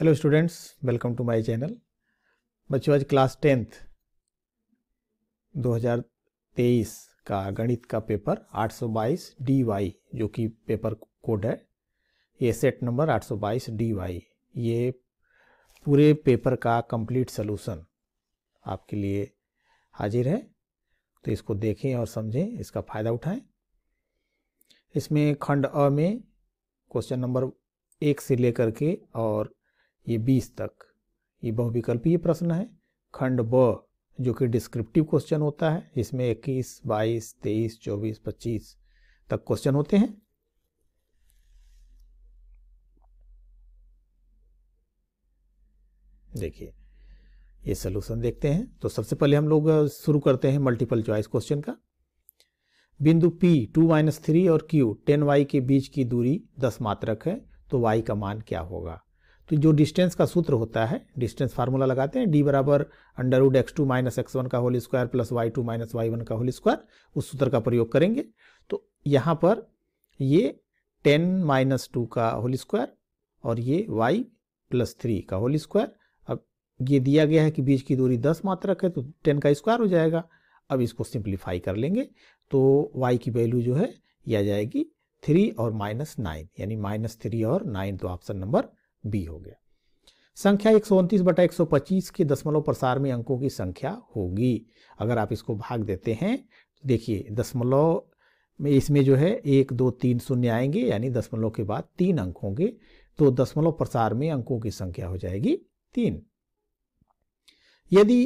hello students welcome to my channel बच्चों आज class tenth 2023 का गणित का पेपर 822 डीवाई जो कि पेपर कोड है ये सेट नंबर 822 डीवाई ये पूरे पेपर का कंप्लीट सलूशन आपके लिए हाजिर है तो इसको देखें और समझें इसका फ़ायदा उठाएं इसमें खंड अ में क्वेश्चन नंबर एक से लेकर के और ये बीस तक ये बहुविकल्पीय प्रश्न है खंड ब जो कि डिस्क्रिप्टिव क्वेश्चन होता है इसमें इक्कीस बाईस तेईस चौबीस पच्चीस तक क्वेश्चन होते हैं देखिए ये सोल्यूशन देखते हैं तो सबसे पहले हम लोग शुरू करते हैं मल्टीपल चॉइस क्वेश्चन का बिंदु P टू माइनस थ्री और Q टेन वाई के बीच की दूरी दस मात्रक है तो y का मान क्या होगा तो जो डिस्टेंस का सूत्र होता है डिस्टेंस फार्मूला लगाते हैं डी बराबर under root x two minus x one का whole square plus y two minus y one का होल स्क्वायर उस सूत्र का प्रयोग करेंगे तो यहाँ पर ये टेन माइनस टू का होल स्क्वायर और ये वाई प्लस थ्री का होल स्क्वायर अब ये दिया गया है कि बीच की दूरी दस मात्रक है तो टेन का स्क्वायर हो जाएगा अब इसको सिंप्लीफाई कर लेंगे तो वाई की वैल्यू जो है यह आ जाएगी थ्री और माइनस नाइन यानी माइनस थ्री और नाइन तो ऑप्शन नंबर बी हो गया संख्या एक सौ बटा एक के दशमलव प्रसार में अंकों की संख्या होगी अगर आप इसको भाग देते हैं तो देखिए दशमलव में इसमें जो है एक दो तीन शून्य आएंगे यानी दशमलव के बाद तीन अंक होंगे तो दशमलव प्रसार में अंकों की संख्या हो जाएगी तीन यदि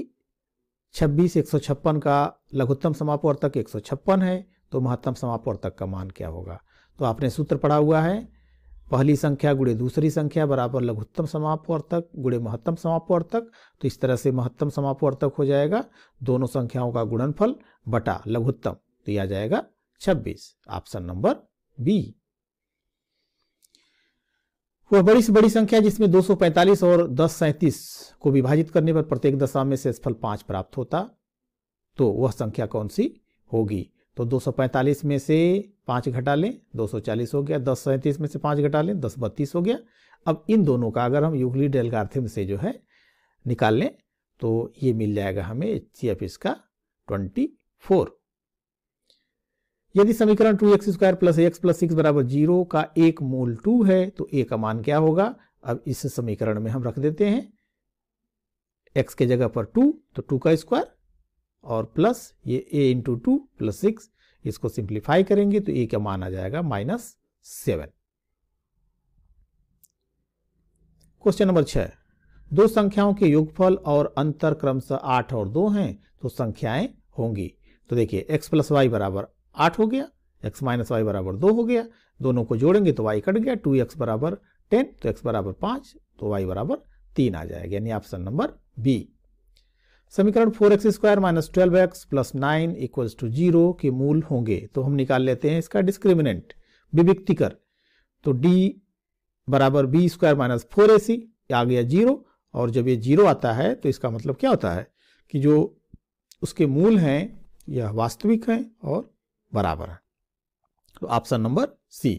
छब्बीस एक सौ छप्पन का लघुत्तम समापवर्तक एक सौ छप्पन है तो महत्तम समापवर्तक का मान क्या होगा तो आपने सूत्र पढ़ा हुआ है पहली संख्या गुड़े दूसरी संख्या बराबर लघुत्तम समापवर्तक गुड़े महत्तम समापवर्तक तो इस तरह से महत्तम समापवर्तक हो जाएगा दोनों संख्याओं का गुणनफल बटा लघुत्तम तो यह आ जाएगा 26 ऑप्शन नंबर बी वह बड़ी से बड़ी संख्या जिसमें 245 और दस सैंतीस को विभाजित करने पर प्रत्येक दशा में से फल पांच प्राप्त होता तो वह संख्या कौन सी होगी तो 245 में से पाँच घटा लें 240 हो गया दस सैंतीस में से पाँच घटा लें दस बत्तीस हो गया अब इन दोनों का अगर हम यूक्लिड डेलगार्थिम से जो है निकाल लें तो ये मिल जाएगा हमें एच एफ इसका ट्वेंटी फोर यदि समीकरण two x square plus x plus six बराबर जीरो का एक मूल टू है तो ए का मान क्या होगा अब इस समीकरण में हम रख देते हैं एक्स के जगह पर टू तो टू का स्क्वायर और प्लस ये a into two plus six इसको सिंप्लीफाई करेंगे तो ए का मान आ जाएगा माइनस सेवन क्वेश्चन नंबर छह दो संख्याओं के योगफल और अंतर क्रमश आठ और दो हैं तो संख्याएं होंगी तो देखिए x प्लस वाई बराबर आठ हो गया x माइनस वाई बराबर दो हो गया दोनों को जोड़ेंगे तो y कट गया टू एक्स बराबर टेन तो x बराबर पांच तो y बराबर तीन आ जाएगा यानी ऑप्शन नंबर बी समीकरण four x square minus twelve x plus nine equals two zero के मूल होंगे तो हम निकाल लेते हैं इसका डिस्क्रिमिनेंट विविक्ति कर तो डी बराबर b square minus four a c आ गया जीरो और जब ये जीरो आता है तो इसका मतलब क्या होता है कि जो उसके मूल हैं यह वास्तविक हैं और बराबर हैं तो ऑप्शन नंबर सी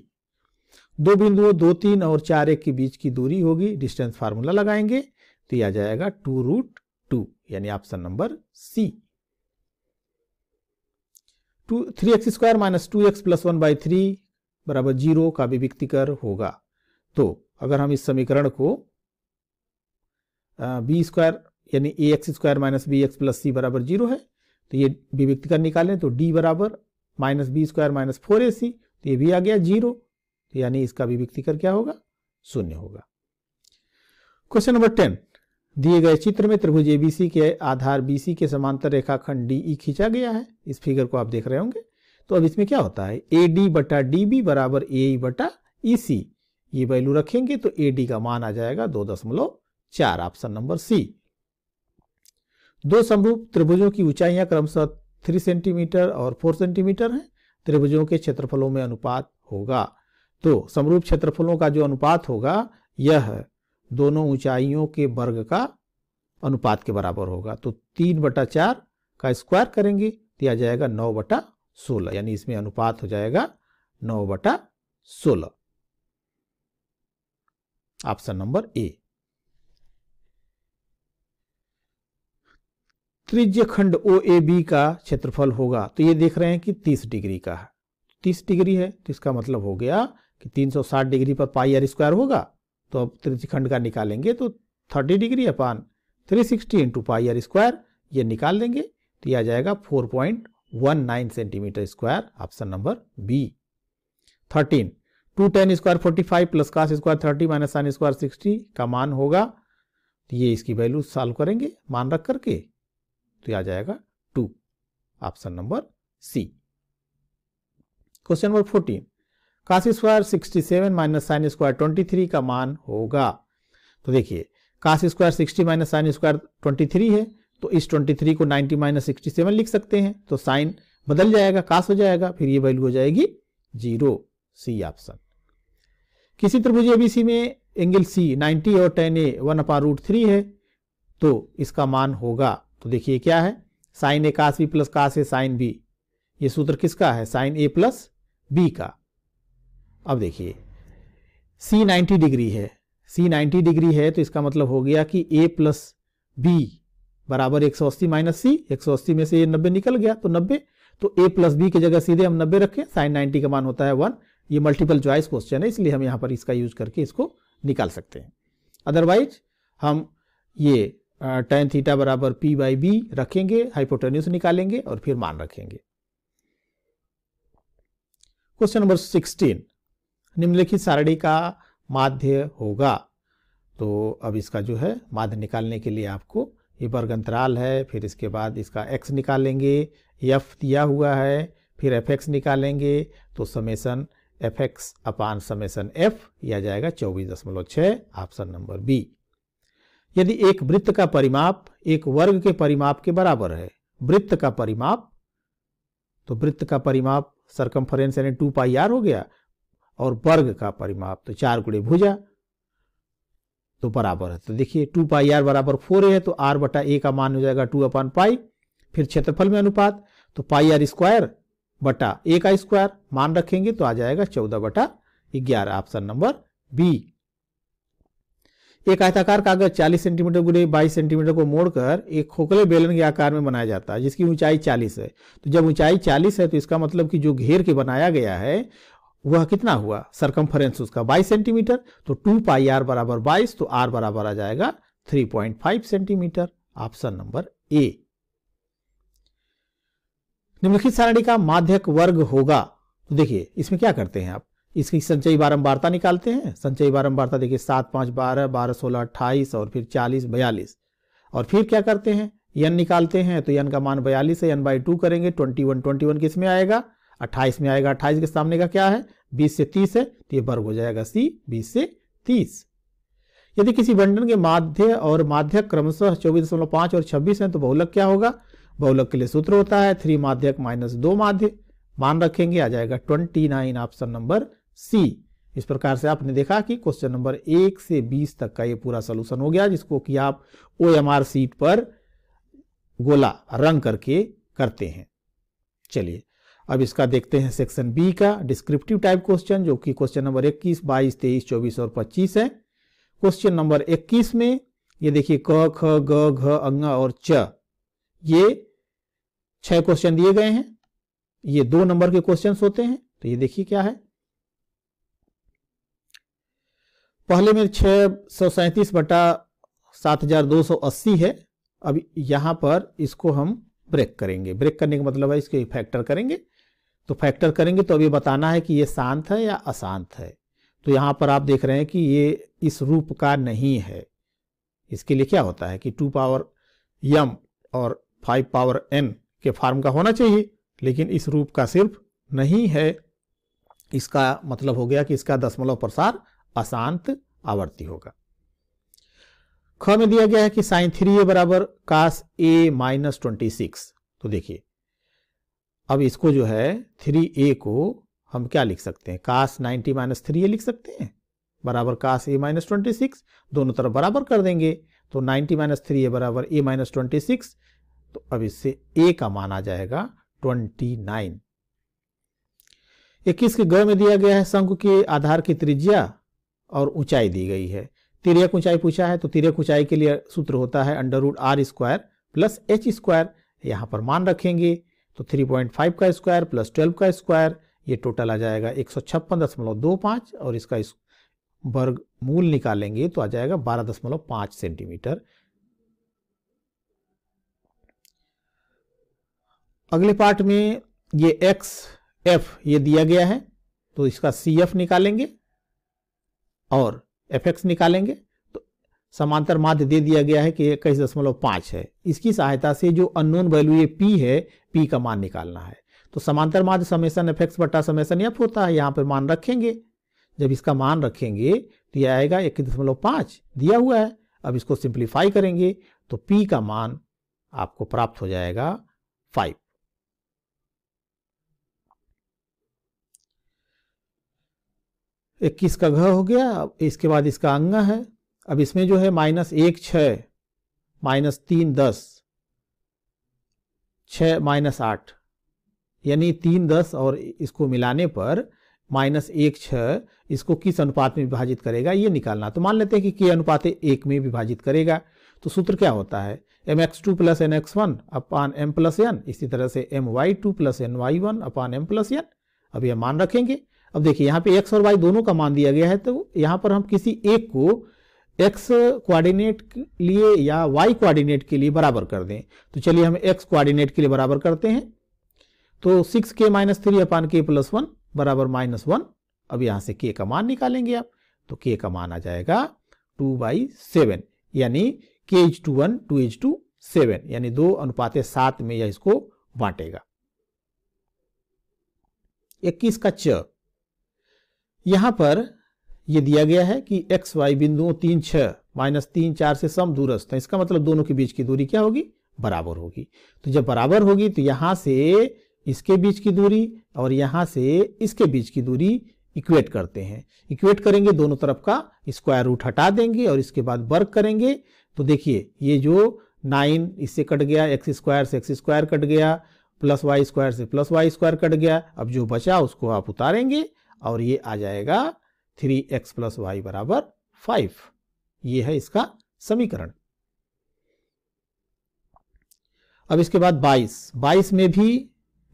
दो बिंदुओं दो तीन और चार एक के बीच की दूरी होगी डिस्टेंस फार्मूला लगाएंगे तो यह आ जाएगा टू रूट यानी option number C two three x square minus two x plus one by three बराबर जीरो का भी व्यक्तिकर होगा तो अगर हम इस समीकरण को बी स्क्वायर यानी a x square minus b x plus c बराबर जीरो है तो ये विविक्तिकर निकालें तो डी बराबर minus b square minus four a c तो ये भी आ गया जीरो तो यानी इसका विविक्तिकर क्या होगा शून्य होगा क्वेश्चन नंबर टेन दिए गए चित्र में त्रिभुज एबीसी के आधार बीसी के समांतर रेखाखंड डीई e खींचा गया है इस फिगर को आप देख रहे होंगे तो अब इसमें क्या होता है ए डी बटा डी बी बराबर ए e बटा ई e सी ये वैल्यू रखेंगे तो ए डी का मान आ जाएगा दो दशमलव चार ऑप्शन नंबर सी दो समरूप त्रिभुजों की ऊंचाइयां क्रमशः थ्री सेंटीमीटर और फोर सेंटीमीटर है त्रिभुजों के क्षेत्रफलों में अनुपात होगा तो समरूप क्षेत्रफलों का जो अनुपात होगा यह दोनों ऊंचाइयों के वर्ग का अनुपात के बराबर होगा तो तीन बटा चार का स्क्वायर करेंगे तो आ जाएगा नौ बटा सोलह यानी इसमें अनुपात हो जाएगा नौ बटा सोलह ऑप्शन नंबर ए त्रिज्य खंड ओ ए बी का क्षेत्रफल होगा तो ये देख रहे हैं कि 30 डिग्री का है 30 डिग्री है तो इसका मतलब हो गया कि 360 डिग्री पर पाई आर स्क्वायर होगा तो अब त्रिज्यखंड का निकालेंगे तो thirty degree upon three sixty into pi r square ये निकाल देंगे तो यह आ जाएगा four point one nine centimetre square option number B thirteen two tan square forty five plus cos square thirty minus sin square sixty का मान होगा तो ये इसकी वैल्यू सॉल्व करेंगे मान रख करके तो यह आ जाएगा two option number C question number fourteen cos square sixty seven minus sin square twenty three का मान होगा तो देखिए cos square sixty minus sin square twenty three है तो इस ट्वेंटी थ्री को नाइन्टी माइनस सिक्सटी सेवन लिख सकते हैं तो साइन बदल जाएगा काश हो जाएगा फिर ये वैल्यू हो जाएगी जीरो सी ऑप्शन किसी त्रिभुज एबीसी में एंगल सी 90 और tan A one upon root three है तो इसका मान होगा तो देखिए क्या है sin A cos B plus cos A sin B ये सूत्र किसका है साइन ए प्लस बी का अब देखिए सी 90 डिग्री है सी 90 डिग्री है तो इसका मतलब हो गया कि ए प्लस बी बराबर एक सौ अस्सी माइनस सी एक सौ अस्सी में से ये नब्बे निकल गया तो नब्बे तो ए प्लस बी की जगह सीधे हम नब्बे रखें साइन नाइन्टी का मान होता है वन ये मल्टीपल च्वाइस क्वेश्चन है इसलिए हम यहाँ पर इसका यूज करके इसको निकाल सकते हैं अदरवाइज हम ये टेन थीटा बराबर पी बाई बी रखेंगे हाइपोटेन्यूस निकालेंगे और फिर मान रखेंगे क्वेश्चन नंबर सिक्सटीन निम्नलिखित सारणी का माध्य होगा तो अब इसका जो है माध्य निकालने के लिए आपको ये वर्ग अंतराल है फिर इसके बाद इसका एक्स निकालेंगे एफ दिया हुआ है फिर एफ एक्स निकालेंगे तो summation f x upon summation f यह जाएगा चौबीस दशमलव छः ऑप्शन नंबर बी यदि एक वृत्त का परिमाप एक वर्ग के परिमाप के बराबर है वृत्त का परिमाप तो वृत्त का परिमाप सरकमफरेंस यानी टू पाई आर हो गया और वर्ग का परिमाप तो चार गुड़े भुजा तो बराबर है तो देखिए टू पाई आर बराबर फोर है तो आर बटा ए का मान हो जाएगा टू अपॉन पाई फिर क्षेत्रफल में अनुपात तो पाई आर स्क्वायर बटा ए का स्क्वायर मान रखेंगे तो आ जाएगा चौदह बटा ग्यारह ऑप्शन नंबर बी एक आयताकार कागज 40 सेंटीमीटर गुड़े 22 सेंटीमीटर को मोड़कर एक खोखले बेलन के आकार में बनाया जाता है जिसकी ऊंचाई 40 है तो जब ऊंचाई 40 है तो इसका मतलब कि जो घेर के बनाया गया है वह कितना हुआ सरकमफरेंस उसका 22 सेंटीमीटर तो 2 पाई आर बराबर 22 तो आर बराबर आ जाएगा 3.5 सेंटीमीटर ऑप्शन नंबर ए निम्नलिखित सारणी का माध्यक वर्ग होगा तो देखिए इसमें क्या करते हैं आप इसकी संचयी बारंबारता निकालते हैं संचयी बारंबारता देखिए सात पांच बारह बारह सोलह अट्ठाईस और फिर चालीस बयालीस और फिर क्या करते हैं यन निकालते हैं तो यन का मान बयालीस है यन बाई टू करेंगे ट्वेंटी वन ट्वेंटी वन किस में आएगा अट्ठाईस में आएगा अट्ठाईस के सामने का क्या है बीस से तीस है तो ये वर्ग हो जाएगा सी बीस से तीस यदि किसी बंटन के माध्य और माध्य क्रमशः चौबीस दशमलव पांच और छब्बीस है तो बहुलक क्या होगा बहुलक के लिए सूत्र होता है थ्री माध्यक माइनस दो माध्य मान रखेंगे आ जाएगा twenty nine option number C इस प्रकार से आपने देखा कि क्वेश्चन नंबर एक से बीस तक का ये पूरा सोल्यूशन हो गया जिसको कि आप ओ सीट पर गोला रंग करके करते हैं चलिए अब इसका देखते हैं सेक्शन बी का डिस्क्रिप्टिव टाइप क्वेश्चन जो कि क्वेश्चन नंबर 21, 22, 23, 24 और 25 है क्वेश्चन नंबर 21 में ये देखिए क ख ग घ अंग और च ये छह क्वेश्चन दिए गए हैं ये दो नंबर के क्वेश्चन होते हैं तो ये देखिए क्या है पहले में छह सौ सैंतीस बटा सात हजार दो सौ अस्सी है अब यहां पर इसको हम ब्रेक करेंगे ब्रेक करने का मतलब है इसके फैक्टर करेंगे तो फैक्टर करेंगे तो अभी बताना है कि ये शांत है या अशांत है तो यहाँ पर आप देख रहे हैं कि ये इस रूप का नहीं है इसके लिए क्या होता है कि टू पावर यम और फाइव पावर एन के फार्म का होना चाहिए लेकिन इस रूप का सिर्फ नहीं है इसका मतलब हो गया कि इसका दशमलव प्रसार अशांत आवर्ती होगा ख में दिया गया है कि साइन थ्री ए बराबर cos A minus twenty six तो देखिए अब इसको जो है थ्री ए को हम क्या लिख सकते हैं cos ninety minus three A लिख सकते हैं बराबर cos A minus twenty six दोनों तरफ बराबर कर देंगे तो नाइन्टी माइनस थ्री ए बराबर ए माइनस ट्वेंटी सिक्स तो अब इससे ए का मान आ जाएगा ट्वेंटी नाइन इक्कीस के ग में दिया गया है शंकु के आधार की त्रिज्या और ऊंचाई दी गई है तिरक ऊंचाई पूछा है तो तिरक ऊंचाई के लिए सूत्र होता है under root r square plus h square यहां पर मान रखेंगे तो 3.5 का स्क्वायर प्लस ट्वेल्व का स्क्वायर ये टोटल आ जाएगा एक और इसका इस वर्ग मूल निकालेंगे तो आ जाएगा 12.5 सेंटीमीटर अगले पार्ट में ये एक्स एफ ये दिया गया है तो इसका सी एफ निकालेंगे और एफ एक्स निकालेंगे समांतर माध्य दे दिया गया है कि इक्कीस दशमलव पांच है इसकी सहायता से जो अननोन वैल्यू ये पी है पी का मान निकालना है तो समांतर माध्य समेसन एफ एक्स बटा समेसन एफ होता है यहाँ पर मान रखेंगे जब इसका मान रखेंगे तो यह आएगा इक्कीस दशमलव पांच दिया हुआ है अब इसको सिंप्लीफाई करेंगे तो पी का मान आपको प्राप्त हो जाएगा फाइव इक्कीस का घ हो गया इसके बाद इसका अंग है अब इसमें जो है माइनस एक छ माइनस तीन दस छ माइनस आठ यानी तीन दस और इसको मिलाने पर माइनस एक छ इसको किस अनुपात में विभाजित करेगा ये निकालना तो मान लेते हैं कि के अनुपात एक में विभाजित करेगा तो सूत्र क्या होता है m x two plus n x one upon m plus n इसी तरह से m y two plus n y one upon m plus n अब यह मान रखेंगे अब देखिए यहाँ पे एक्स और वाई दोनों का मान दिया गया है तो यहाँ पर हम किसी एक को एक्स कोऑर्डिनेट के लिए या वाई कोऑर्डिनेट के लिए बराबर कर दें तो चलिए हम एक्स कोऑर्डिनेट के लिए बराबर करते हैं तो सिक्स के minus three upon k plus one बराबर माइनस वन अब यहाँ से के का मान निकालेंगे आप तो के का मान आ जाएगा टू बाई सेवन यानी k is to one two is to seven यानी दो अनुपात सात में यह इसको बांटेगा इक्कीस का च यहां पर ये दिया गया है कि एक्स वाई बिंदुओं तीन छह माइनस तीन चार से सम दूरस्थ है इसका मतलब दोनों के बीच की दूरी क्या होगी बराबर होगी तो जब बराबर होगी तो यहाँ से इसके बीच की दूरी और यहाँ से इसके बीच की दूरी इक्वेट करते हैं इक्वेट करेंगे दोनों तरफ का स्क्वायर रूट हटा देंगे और इसके बाद वर्क करेंगे तो देखिए ये जो नाइन इससे कट गया एक्स स्क्वायर से एक्स स्क्वायर कट गया प्लस वाई स्क्वायर से प्लस वाई स्क्वायर कट गया अब जो बचा उसको आप उतारेंगे और ये आ जाएगा थ्री एक्स प्लस वाई बराबर फाइव ये है इसका समीकरण अब इसके बाद 22 22 में भी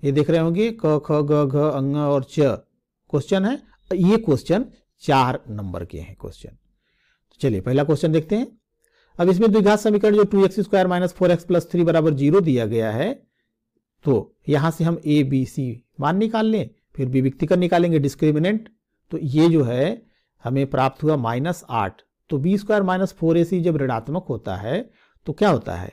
ये देख रहे होंगे क ख ग घ अंग और च क्वेश्चन है ये क्वेश्चन चार नंबर के हैं क्वेश्चन तो चलिए पहला क्वेश्चन देखते हैं अब इसमें द्विघात समीकरण जो two x square minus four x plus three बराबर जीरो दिया गया है तो यहां से हम ए बी सी मान निकाल लें फिर विविक्तिकरण निकालेंगे डिस्क्रिमिनेंट तो ये जो है हमें प्राप्त हुआ माइनस आठ तो b square minus four a c जब ऋणात्मक होता है तो क्या होता है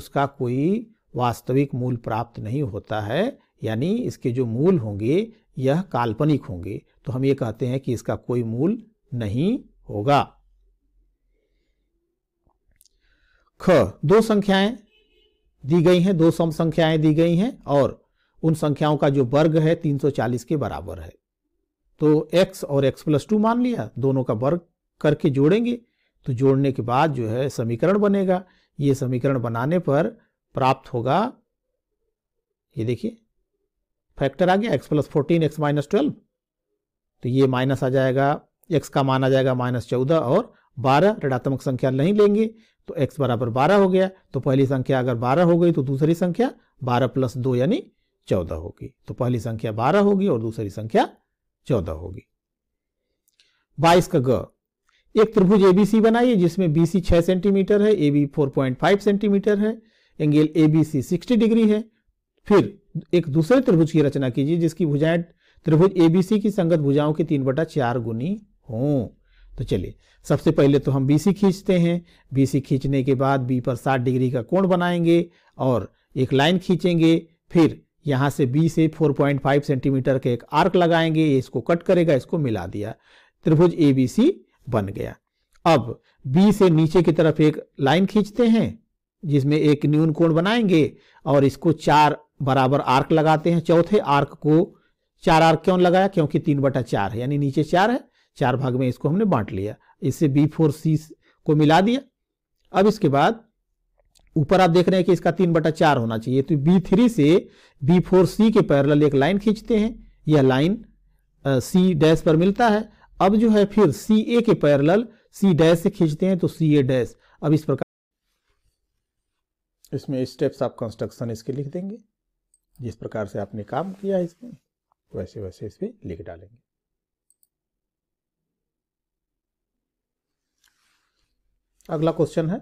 उसका कोई वास्तविक मूल प्राप्त नहीं होता है यानी इसके जो मूल होंगे यह काल्पनिक होंगे तो हम ये कहते हैं कि इसका कोई मूल नहीं होगा ख दो संख्याएं दी गई हैं दो सम संख्याएं दी गई हैं और उन संख्याओं का जो वर्ग है 340 के बराबर है तो x और x प्लस टू मान लिया दोनों का वर्ग करके जोड़ेंगे तो जोड़ने के बाद जो है समीकरण बनेगा ये समीकरण बनाने पर प्राप्त होगा ये देखिए फैक्टर आ गया x plus fourteen x minus twelve तो ये माइनस आ जाएगा x का मान आ जाएगा माइनस चौदह और बारह ऋणात्मक संख्या नहीं लेंगे तो x बराबर बारह हो गया तो पहली संख्या अगर बारह हो गई तो दूसरी संख्या बारह प्लस दो यानी चौदह होगी तो पहली संख्या बारह होगी और दूसरी संख्या चौदह होगी बाईस का ग एक त्रिभुज एबीसी बनाइए जिसमें बीसी छह सेंटीमीटर है A B four point five centimetre है angle A B C sixty degree है फिर एक दूसरे त्रिभुज की रचना कीजिए जिसकी भुजाएं त्रिभुज एबीसी की संगत भुजाओं के तीन बटा चार गुनी हो तो चलिए सबसे पहले तो हम बीसी खींचते हैं बीसी खींचने के बाद बी पर साठ डिग्री का कोण बनाएंगे और एक लाइन खींचेंगे फिर यहाँ से बी से 4.5 सेंटीमीटर के एक आर्क लगाएंगे ये इसको कट करेगा इसको मिला दिया त्रिभुज ए बी सी बन गया अब बी से नीचे की तरफ एक लाइन खींचते हैं जिसमें एक न्यून कोण बनाएंगे और इसको चार बराबर आर्क लगाते हैं चौथे आर्क को चार आर्क क्यों लगाया क्योंकि तीन बटा चार है यानी नीचे चार है चार भाग में इसको हमने बांट लिया इससे बी फोर सी को मिला दिया अब इसके बाद ऊपर आप देख रहे हैं कि इसका तीन बटा चार होना चाहिए तो बी थ्री से बी फोर सी के पैरल एक लाइन खींचते हैं यह लाइन सी डैश पर मिलता है अब जो है फिर सी ए के पैरल सी डैश से खींचते हैं तो सी ए डैश अब इस प्रकार इसमें स्टेप्स आप कंस्ट्रक्शन इसके लिख देंगे जिस प्रकार से आपने काम किया है इसमें वैसे वैसे इसमें लिख डालेंगे अगला क्वेश्चन है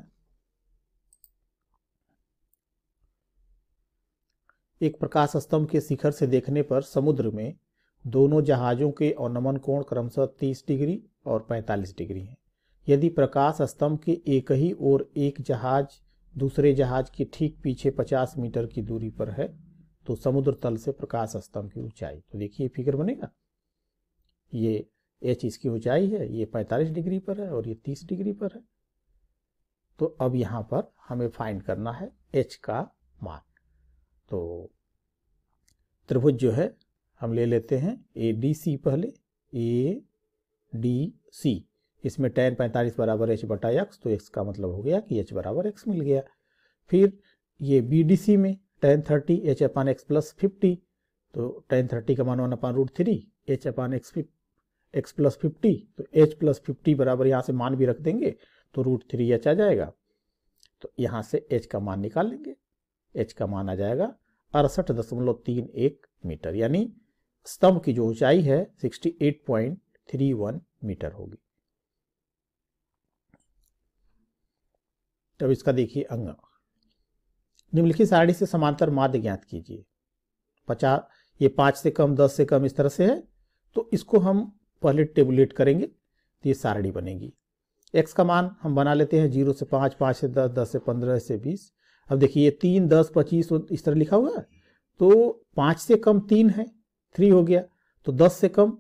एक प्रकाश स्तंभ के शिखर से देखने पर समुद्र में दोनों जहाज़ों के और नमन कोण क्रमशः 30 डिग्री और 45 डिग्री हैं यदि प्रकाश स्तंभ के एक ही ओर एक जहाज दूसरे जहाज के ठीक पीछे 50 मीटर की दूरी पर है तो समुद्र तल से प्रकाश स्तंभ की ऊंचाई तो देखिए फिगर बनेगा ये एच इसकी ऊंचाई है ये 45 डिग्री पर है और ये 30 डिग्री पर है तो अब यहाँ पर हमें फाइंड करना है एच का मान तो त्रिभुज जो है हम ले लेते हैं ए डी सी पहले ए डी सी इसमें टेन पैंतालीस बराबर एच बटा एक्स तो एक्स का मतलब हो गया कि एच बराबर एक्स मिल गया फिर ये बी डी सी में tan thirty h upon x plus fifty तो टेन थर्टी का मान one upon root three h upon x x plus fifty तो एच प्लस फिफ्टी बराबर यहाँ से मान भी रख देंगे तो रूट थ्री एच आ जाएगा तो यहाँ से एच का मान निकाल लेंगे एच का मान आ जाएगा अड़सठ दशमलव तीन एक मीटर यानी स्तंभ की जो ऊंचाई है 68.31 मीटर होगी तो अब इसका देखिए अंग निम्नलिखित सारणी से समांतर माध्य ज्ञात कीजिए पचास ये पांच से कम दस से कम इस तरह से है तो इसको हम पहले टेबुलेट करेंगे तो ये सारणी बनेगी एक्स का मान हम बना लेते हैं जीरो से पांच पांच से दस दस से पंद्रह से बीस अब देखिए ये तीन दस पच्चीस इस तरह लिखा हुआ है तो पाँच से कम तीन है थ्री हो गया तो दस से कम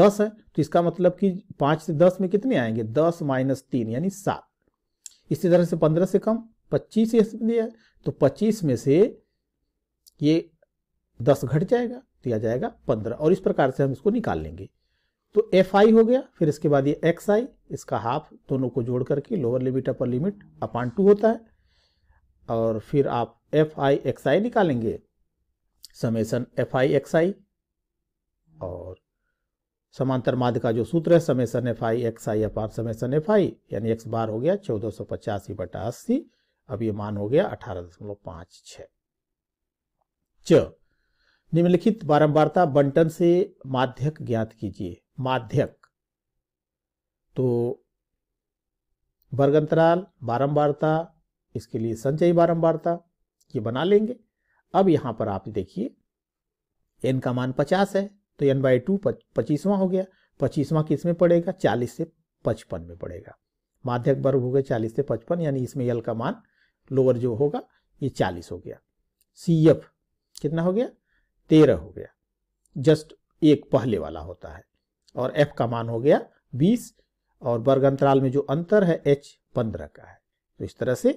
दस है तो इसका मतलब कि पाँच से दस में कितने आएंगे दस माइनस तीन यानी सात इसी तरह से पंद्रह से कम पच्चीस है तो पच्चीस में से ये दस घट जाएगा तो यह जाएगा पंद्रह और इस प्रकार से हम इसको निकाल लेंगे तो एफ आई हो गया फिर इसके बाद ये एक्स आई इसका हाफ दोनों को जोड़ करके lower limit upper limit upon two होता है और फिर आप एफ आई एक्स आई निकालेंगे summation f i x i और समांतर माध्य का जो सूत्र है summation f i x i f summation f i यानी एक्स बार हो गया चौदह सौ पचासी बटा अस्सी अब ये मान हो गया अठारह दशमलव पांच छ निम्नलिखित बारंबारता बंटन से माध्यक ज्ञात कीजिए माध्यक तो वर्गंतराल बारंबारता इसके लिए संचयी बारंबारता ये बना लेंगे अब यहां पर आप देखिए एन का मान पचास है तो एन बाई टू पच्चीसवां हो गया पच्चीसवां किस में पड़ेगा चालीस से पचपन में पड़ेगा माध्यक वर्ग हो गया चालीस से पचपन यानी इसमें एल का मान लोअर जो होगा ये चालीस हो गया सी एफ कितना हो गया तेरह हो गया जस्ट एक पहले वाला होता है और एफ का मान हो गया बीस और वर्ग अंतराल में जो अंतर है एच पंद्रह का है तो इस तरह से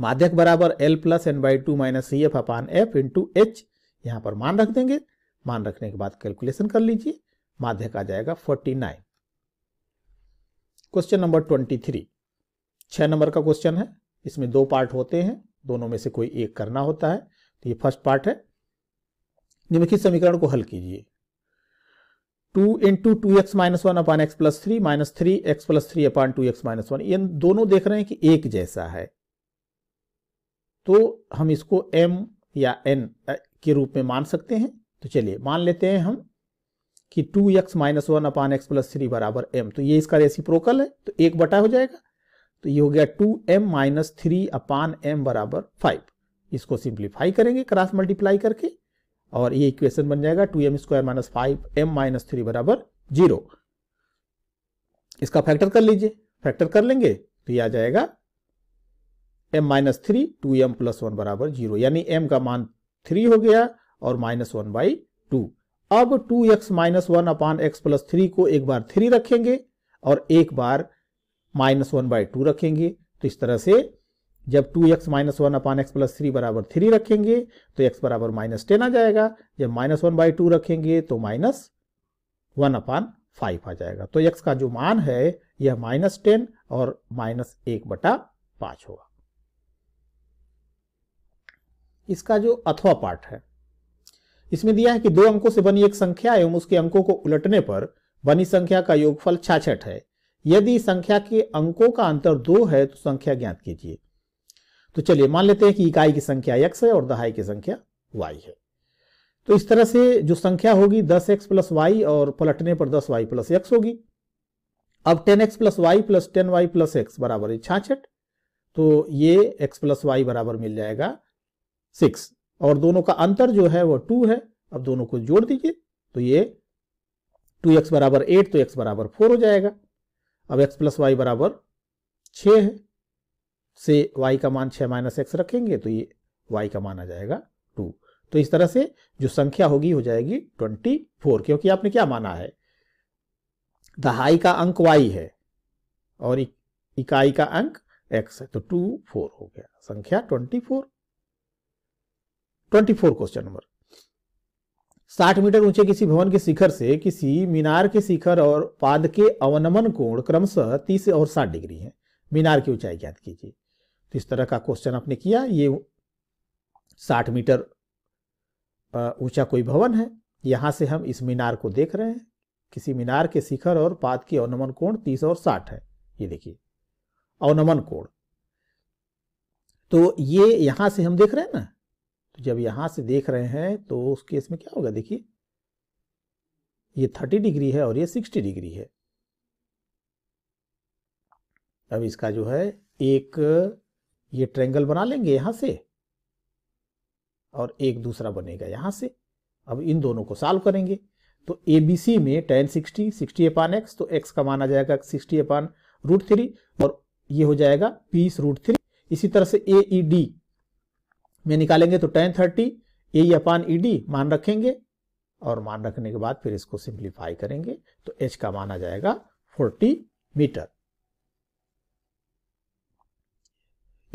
माध्यक बराबर l plus n by two minus c f upon f into h यहाँ पर मान रख देंगे मान रखने के बाद कैलकुलेशन कर लीजिए माध्यक आ जाएगा forty nine question number twenty three छः नंबर का क्वेश्चन है इसमें दो पार्ट होते हैं दोनों में से कोई एक करना होता है तो ये फर्स्ट पार्ट है निम्नलिखित समीकरण को हल कीजिए two into two x minus one upon x plus three minus three x plus three upon two x minus one ये दोनों देख रहे हैं कि एक जैसा है तो हम इसको m या n के रूप में मान सकते हैं तो चलिए मान लेते हैं हम कि two x minus one upon x plus three बराबर एम तो ये इसका प्रोकल है तो एक बटा हो जाएगा तो ये हो गया two m minus three upon m बराबर फाइव इसको सिंप्लीफाई करेंगे क्रॉस मल्टीप्लाई करके और ये इक्वेशन बन जाएगा two m square minus five m minus three बराबर जीरो इसका फैक्टर कर लीजिए फैक्टर कर लेंगे तो यह आ जाएगा m minus three two m plus one बराबर जीरो यानी एम का मान थ्री हो गया और माइनस वन बाई टू अब two x minus one upon x plus three को एक बार थ्री रखेंगे और एक बार माइनस वन बाई टू रखेंगे तो इस तरह से जब two x minus one upon x plus three बराबर थ्री रखेंगे तो एक्स बराबर माइनस टेन आ जाएगा जब माइनस वन बाई टू रखेंगे तो माइनस वन अपान फाइव आ जाएगा तो एक्स का जो मान है यह माइनस टेन और माइनस एक बटा पांच होगा इसका जो अथवा पार्ट है इसमें दिया है कि दो अंकों से बनी एक संख्या एवं उसके अंकों को उलटने पर बनी संख्या का योगफल छाछठ है यदि संख्या के अंकों का अंतर दो है तो संख्या ज्ञात कीजिए तो चलिए मान लेते हैं कि इकाई की संख्या एक्स है और दहाई की संख्या वाई है तो इस तरह से जो संख्या होगी दस एक्स प्लस वाई और पलटने पर दस वाई प्लस एक्स होगी अब ten x plus y plus ten y plus x बराबर छाछठ तो ये एक्स प्लस वाई बराबर मिल जाएगा सिक्स और दोनों का अंतर जो है वो टू है अब दोनों को जोड़ दीजिए तो ये टू एक्स बराबर एट तो एक्स बराबर फोर हो जाएगा अब एक्स प्लस वाई बराबर छ है से वाई का मान छः माइनस एक्स रखेंगे तो ये वाई का मान आ जाएगा टू तो इस तरह से जो संख्या होगी हो जाएगी ट्वेंटी फोर क्योंकि आपने क्या माना है दहाई का अंक वाई है और इकाई का अंक एक्स है तो टू फोर हो गया संख्या twenty four twenty four question number साठ मीटर ऊंचे किसी भवन के शिखर से किसी मीनार के शिखर और पाद के अवनमन कोण क्रमशः तीस और साठ डिग्री है मीनार की ऊंचाई ज्ञात कीजिए तो इस तरह का क्वेश्चन आपने किया ये साठ मीटर ऊंचा कोई भवन है यहां से हम इस मीनार को देख रहे हैं किसी मीनार के शिखर और पाद के अवनमन कोण तीस और साठ है ये देखिए अवनमन कोण तो ये यहां से हम देख रहे हैं ना तो जब यहाँ से देख रहे हैं तो उस केस में क्या होगा देखिए ये थर्टी डिग्री है और ये सिक्सटी डिग्री है अब इसका जो है एक ये ट्रेंगल बना लेंगे यहां से और एक दूसरा बनेगा यहां से अब इन दोनों को सॉल्व करेंगे तो ए बी सी में tan sixty sixty upon x तो एक्स का माना जाएगा सिक्सटी अपान रूट थ्री और ये हो जाएगा पीस रूट थ्री इसी तरह से ए ई डी में निकालेंगे तो tan thirty A upon E D मान रखेंगे और मान रखने के बाद फिर इसको सिंप्लीफाई करेंगे तो एच का मान आ जाएगा फोर्टी मीटर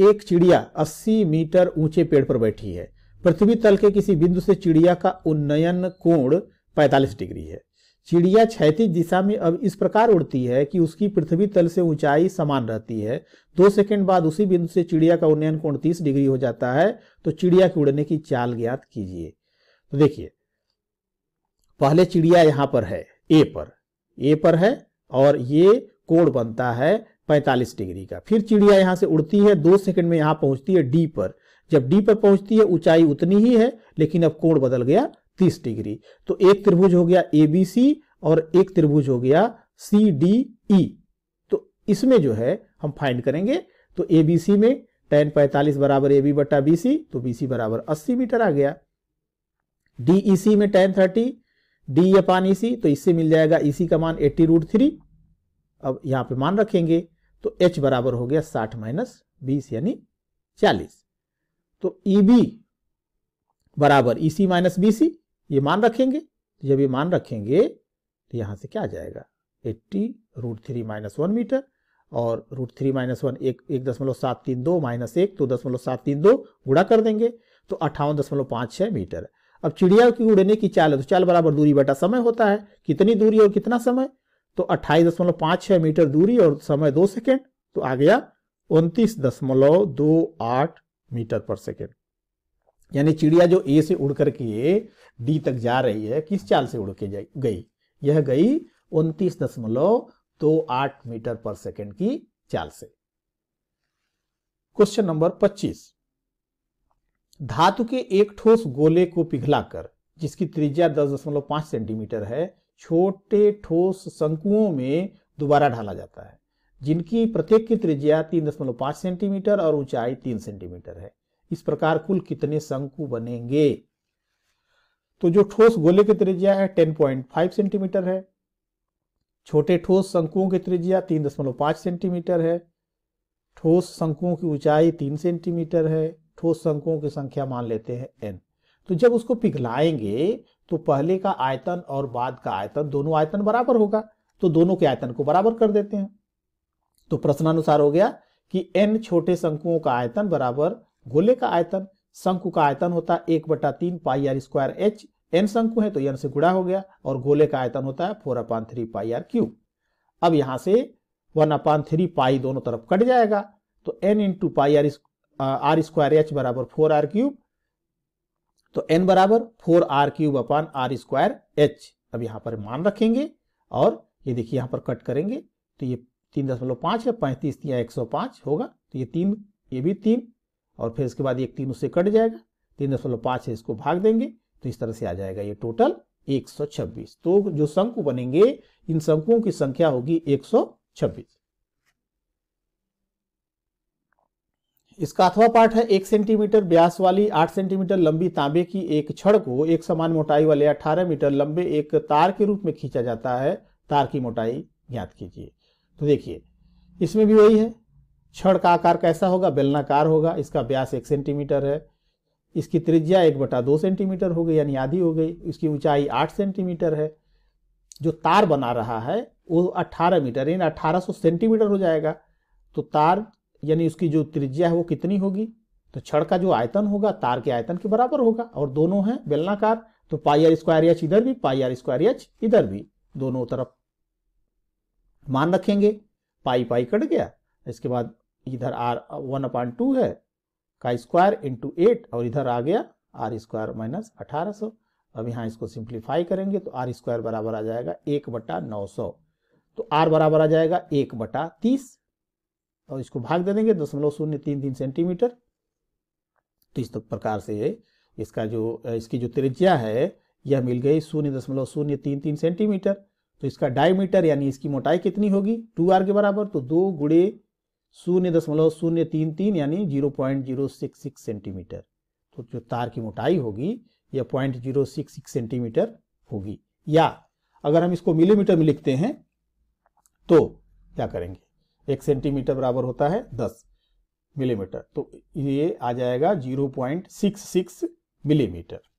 एक चिड़िया 80 मीटर ऊंचे पेड़ पर बैठी है पृथ्वी तल के किसी बिंदु से चिड़िया का उन्नयन कोण 45 डिग्री है चिड़िया क्षैतिज दिशा में अब इस प्रकार उड़ती है कि उसकी पृथ्वी तल से ऊंचाई समान रहती है दो सेकंड बाद उसी बिंदु से चिड़िया का उन्नयन कोण तीस डिग्री हो जाता है तो चिड़िया के उड़ने की चाल ज्ञात कीजिए तो देखिए पहले चिड़िया यहां पर है ए पर ए पर है और ये कोण बनता है 45 डिग्री का फिर चिड़िया यहां से उड़ती है दो सेकंड में यहां पहुंचती है डी पर जब डी पर पहुंचती है ऊंचाई उतनी ही है लेकिन अब कोण बदल गया तीस डिग्री तो एक त्रिभुज हो गया ए बी सी और एक त्रिभुज हो गया सी डी ई तो इसमें जो है हम फाइंड करेंगे तो ए बी सी में टेन पैंतालीस बराबर ए बी बटा बी सी तो बी सी बराबर अस्सी मीटर आ गया डी ई सी में tan thirty D upon E e C तो इससे मिल जाएगा ई e सी का मान एट्टी रूट थ्री अब यहां पे मान रखेंगे तो एच बराबर हो गया साठ माइनस बीस यानी चालीस तो ई e बी बराबर ई सी माइनस बी सी ये मान रखेंगे जब ये मान रखेंगे तो यहाँ से क्या आ जाएगा eighty root three minus one metre और रूट थ्री माइनस वन एक एक दशमलव सात तीन दो माइनस एक तो दशमलव सात तीन दो गुड़ा कर देंगे तो अट्ठावन दशमलव पाँच छः मीटर अब चिड़िया की उड़ने की चाल है तो चाल बराबर दूरी बटा समय होता है कितनी दूरी और कितना समय तो अट्ठाईस दशमलव पाँच छः मीटर दूरी और समय दो सेकेंड तो आ गया उनतीस दशमलव दो आठ मीटर पर सेकेंड यानी चिड़िया जो ए से उड़ करके डी तक जा रही है किस चाल से उड़ के गई यह गई उनतीस दशमलव दो आठ मीटर पर सेकेंड की चाल से क्वेश्चन नंबर 25 धातु के एक ठोस गोले को पिघलाकर जिसकी त्रिज्या 10.5 सेंटीमीटर है छोटे ठोस शंकुओं में दोबारा ढाला जाता है जिनकी प्रत्येक की त्रिज्या 3.5 सेंटीमीटर और ऊंचाई 3 सेंटीमीटर है इस प्रकार कुल कितने शंकु बनेंगे तो जो ठोस गोले की त्रिज्या है 10.5 सेंटीमीटर है छोटे ठोस शंकुओं की त्रिज्या 3.5 सेंटीमीटर है ठोस शंकुओं की ऊंचाई 3 सेंटीमीटर है ठोस शंकुओं की संख्या मान लेते हैं एन तो जब उसको पिघलाएंगे तो पहले का आयतन और बाद का आयतन दोनों आयतन बराबर होगा तो दोनों के आयतन को बराबर कर देते हैं तो प्रश्नानुसार हो गया कि एन छोटे शंकुओं का आयतन बराबर गोले का आयतन शंकु का आयतन होता है एक बटा तीन pi r square h n शंकु है तो एन से गुड़ा हो गया और गोले का आयतन होता है four upon three pi r cube अब यहां से वन अपान थ्री पाई दोनों तरफ कट जाएगा तो n into pi r r square h बराबर फोर आर क्यूब तो एन बराबर four r cube upon r square h अब यहां पर मान रखेंगे और ये देखिए यहां पर कट करेंगे तो ये तीन दशमलव पांच है पैंतीस या एक सौ पांच होगा तो ये तीन ये भी तीन और फिर इसके बाद एक तीन उससे कट जाएगा तीन दशमलव पाँच से इसको भाग देंगे तो इस तरह से आ जाएगा ये टोटल 126 तो जो शंकु बनेंगे इन शंकुओं की संख्या होगी 126 इसका अथवा पाठ है एक सेंटीमीटर व्यास वाली आठ सेंटीमीटर लंबी तांबे की एक छड़ को एक समान मोटाई वाले अठारह मीटर लंबे एक तार के रूप में खींचा जाता है तार की मोटाई ज्ञात कीजिए तो देखिए इसमें भी वही है छड़ का आकार कैसा होगा बेलनाकार होगा इसका व्यास एक सेंटीमीटर है इसकी त्रिज्या एक बटा दो सेंटीमीटर हो गई यानी आधी हो गई इसकी ऊंचाई आठ सेंटीमीटर है जो तार बना रहा है वो अट्ठारह मीटर यानी अट्ठारह सेंटीमीटर हो जाएगा तो तार यानी उसकी जो त्रिज्या है वो कितनी होगी तो छड़ का जो आयतन होगा तार के आयतन के बराबर होगा और दोनों हैं बेलनाकार तो पाई आर स्क्वायर एच इधर भी पाई आर स्क्वायर एच इधर भी दोनों तरफ मान रखेंगे पाई पाई कट गया इसके बाद इधर आर वन अपॉन टू है का स्क्वायर इंटू एट और इधर आ गया आर स्क्वायर माइनस अठारह सौ अब यहाँ इसको सिंप्लीफाई करेंगे तो आर स्क्वायर बराबर आ जाएगा एक बटा नौ सौ तो आर बराबर आ जाएगा एक बटा तीस और इसको भाग दे देंगे दशमलव शून्य तीन तीन सेंटीमीटर तो इस तो प्रकार से इसका जो इसकी जो त्रिज्या है यह मिल गई शून्य दशमलव शून्य तीन तीन सेंटीमीटर तो इसका डायमीटर यानी इसकी मोटाई कितनी होगी टू आर के बराबर तो दो गुड़े शून्य दशमलव शून्य तीन तीन यानी zero point zero six six centimetre तो जो तार की मोटाई होगी यह point zero six six centimetre होगी या अगर हम इसको मिलीमीटर में लिखते हैं तो क्या करेंगे एक सेंटीमीटर बराबर होता है दस मिलीमीटर तो ये आ जाएगा zero point six six millimetre